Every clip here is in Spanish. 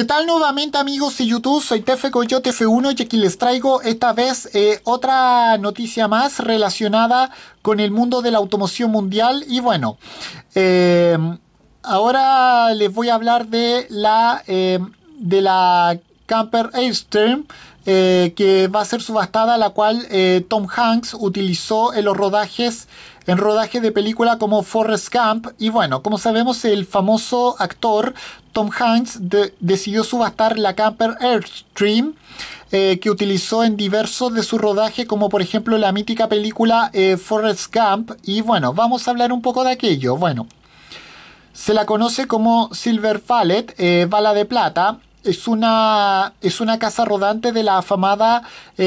¿Qué tal nuevamente amigos de YouTube? Soy Tefe Coyote F1 y aquí les traigo esta vez eh, otra noticia más relacionada con el mundo de la automoción mundial y bueno, em, ahora les voy a hablar de la, em, de la camper Airstream eh, que va a ser subastada la cual eh, Tom Hanks utilizó en los rodajes en rodaje de película como Forrest Gump. Y bueno, como sabemos, el famoso actor Tom Hanks decidió subastar la camper Airstream eh, que utilizó en diversos de su rodaje, como por ejemplo la mítica película Forest eh, Forrest Gump. Y bueno, vamos a hablar un poco de aquello. Bueno, se la conoce como Silver Fallet, eh, bala de plata. Es una, es una casa rodante de la afamada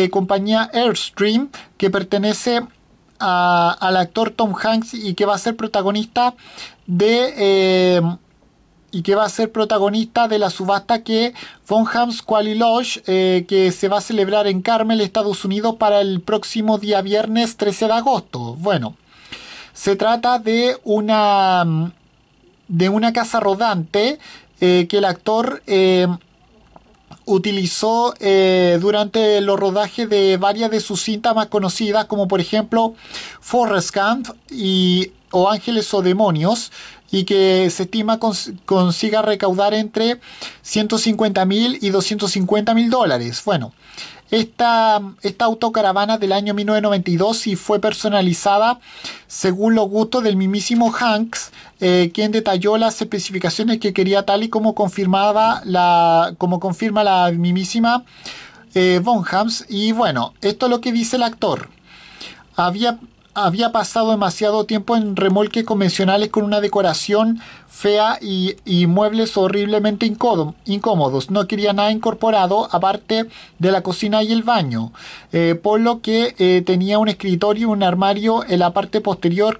compañía Airstream que pertenece al actor Tom Hanks y que va a ser protagonista de... Eh, y que va a ser protagonista de la subasta que Von Ham's Lodge, eh, que se va a celebrar en Carmel, Estados Unidos, para el próximo día viernes 13 de agosto. Bueno, se trata de una, de una casa rodante eh, que el actor utilizó eh, durante los rodajes de varias de sus cintas más conocidas, como por ejemplo Forrest Gump y, o Ángeles o Demonios, y que se estima consiga recaudar entre 150 mil y 250 mil dólares. Bueno, esta, esta autocaravana del año 1992 y fue personalizada según los gustos del mimísimo Hanks, eh, quien detalló las especificaciones que quería tal y como confirmaba la, como confirma la mimísima eh, Von Hams Y bueno, esto es lo que dice el actor. Había había pasado demasiado tiempo en remolques convencionales con una decoración fea y, muebles horriblemente incómodos. No quería nada incorporado aparte de la cocina y el baño, eh, por lo que eh, tenía un escritorio y un armario en la parte posterior.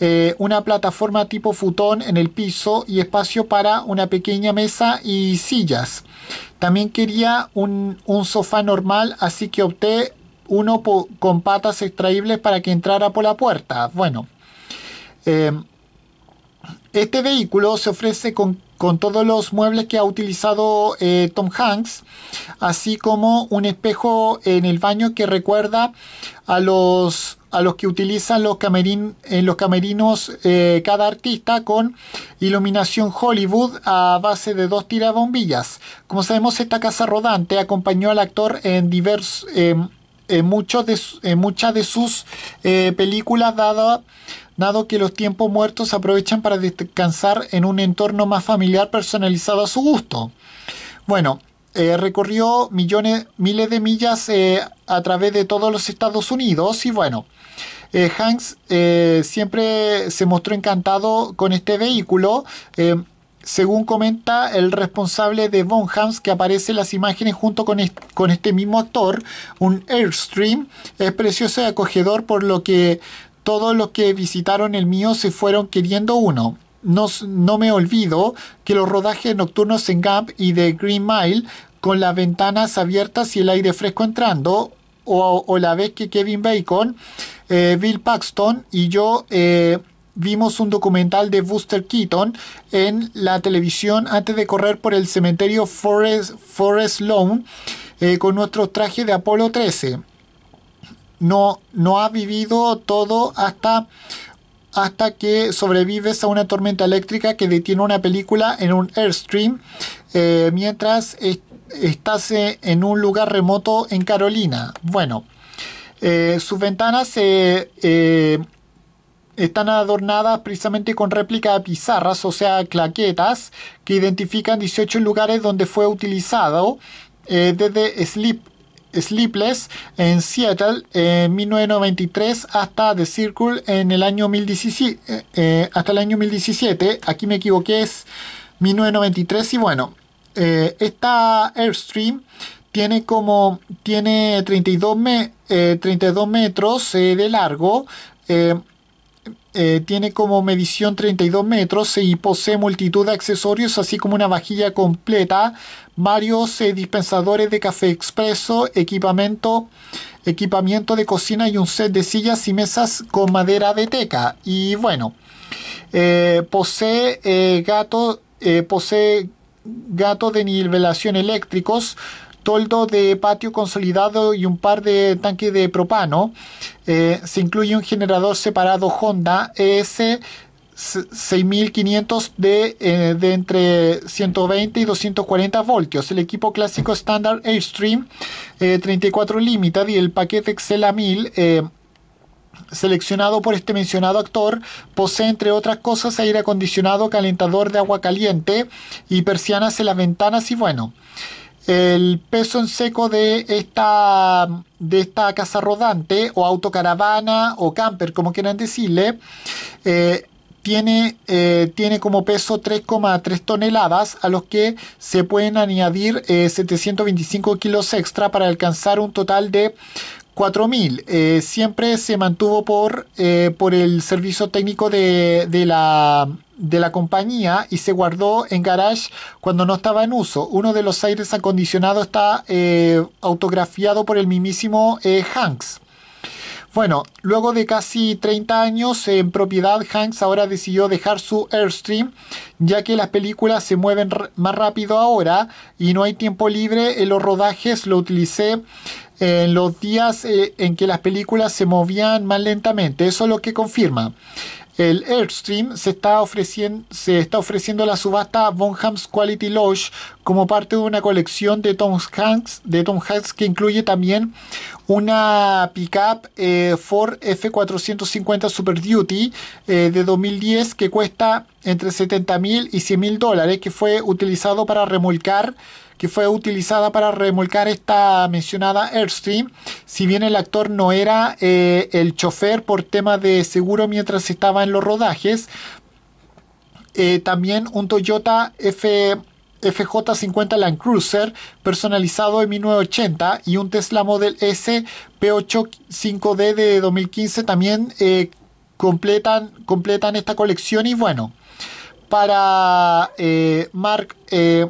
Eh, una plataforma tipo futón en el piso y espacio para una pequeña mesa y sillas. También quería un, un sofá normal, así que opté uno con patas extraíbles para que entrara por la puerta. Bueno, eh, este vehículo se ofrece con, todos los muebles que ha utilizado eh, Tom Hanks, así como un espejo en el baño que recuerda a los a los que utilizan los en los camerinos eh, cada artista con iluminación Hollywood a base de dos tirabombillas. Como sabemos, esta casa rodante acompañó al actor en, diversos en, de, muchas de sus eh, películas, dado, dado que los tiempos muertos se aprovechan para descansar en un entorno más familiar personalizado a su gusto. Bueno, eh, recorrió millones, miles de millas eh, a través de todos los Estados Unidos y bueno, Hanks siempre se mostró encantado con este vehículo según comenta el responsable de Bonhams, que aparece en las imágenes junto con, con este mismo actor, un Airstream, es precioso y acogedor, por lo que todos los que visitaron el mío se fueron queriendo uno. No, no me olvido que los rodajes nocturnos en Gap y de Green Mile, con las ventanas abiertas y el aire fresco entrando, o, la vez que Kevin Bacon, eh, Bill Paxton y yo eh, vimos un documental de Buster Keaton en la televisión antes de correr por el cementerio Forest, Forest Lawn eh, con nuestro traje de Apolo 13. No, no ha vivido todo hasta hasta que sobrevives a una tormenta eléctrica que detiene una película en un Airstream eh, mientras estás e, en un lugar remoto en Carolina. Bueno, eh, sus ventanas se están adornadas precisamente con réplica de pizarras, o sea, claquetas, que identifican 18 lugares donde fue utilizado eh, desde Sleep, Sleepless en Seattle en 1993 hasta The Circle en el año 2017, eh, eh, hasta el año 2017. Aquí me equivoqué, es 1993 y bueno, esta Airstream tiene como tiene 32, 32 metros de largo. Eh, tiene como medición 32 metros y posee multitud de accesorios, así como una vajilla completa, varios eh, dispensadores de café expreso, equipamiento, equipamiento de cocina y un set de sillas y mesas con madera de teca. Y bueno, eh, posee gatos posee gato de nivelación eléctricos toldo de patio consolidado y un par de tanques de propano. Eh, se incluye un generador separado Honda e S 6500 de, eh, de, entre 120 y 240 voltios. El equipo clásico estándar Airstream 34 eh, Limited y el paquete Excel a 1000 seleccionado por este mencionado actor posee entre otras cosas aire acondicionado, calentador de agua caliente y persianas en las ventanas y bueno el peso en seco de esta, de esta casa rodante o autocaravana o camper, como quieran decirle, eh, tiene, eh, tiene, como peso 3,3 toneladas, a los que se pueden añadir 725 eh, kilos extra para alcanzar un total de 4.000. siempre se mantuvo por, por el servicio técnico de la de la compañía y se guardó en garage cuando no estaba en uso. Uno de los aires acondicionados está eh, autografiado por el mismísimo eh, Hanks. Bueno, luego de casi 30 años en propiedad, Hanks ahora decidió dejar su Airstream, ya que las películas se mueven más rápido ahora y no hay tiempo libre. En los rodajes lo utilicé eh, en los días en que las películas se movían más lentamente. Eso es lo que confirma. El Airstream se está, ofreciendo, se está ofreciendo la subasta Bonham's Quality Lodge como parte de una colección de de Tom Hanks que incluye también una pickup eh, Ford F450 Super Duty eh, de 2010 que cuesta entre 70 mil y 100 mil dólares, que fue utilizado para remolcar que fue utilizada para remolcar esta mencionada Airstream. Si bien el actor no era eh, el chofer por tema de seguro mientras estaba en los rodajes, también un Toyota F. FJ50 Land Cruiser personalizado en 1980 y un Tesla Model S p 85 d de 2015 también eh, completan, completan esta colección y bueno, para eh, Mark, eh,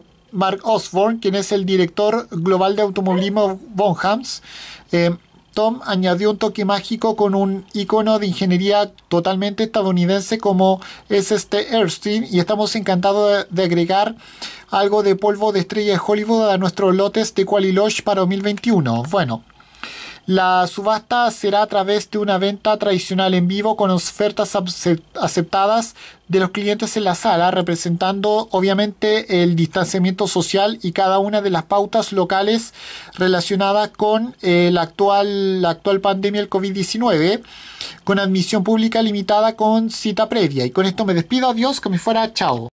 Osborne, quien es el director global de automovilismo Bonhams, Tom añadió un toque mágico con un icono de ingeniería totalmente estadounidense como es este Erstein y estamos encantados de agregar algo de polvo de estrella de Hollywood a nuestros lotes de Qualilodge para 2021. Bueno. La subasta será a través de una venta tradicional en vivo con ofertas aceptadas de los clientes en la sala, representando obviamente el distanciamiento social y cada una de las pautas locales relacionadas con eh, la, actual, la actual pandemia del COVID-19, con admisión pública limitada con cita previa. Y con esto me despido, adiós, que me fuera, chao.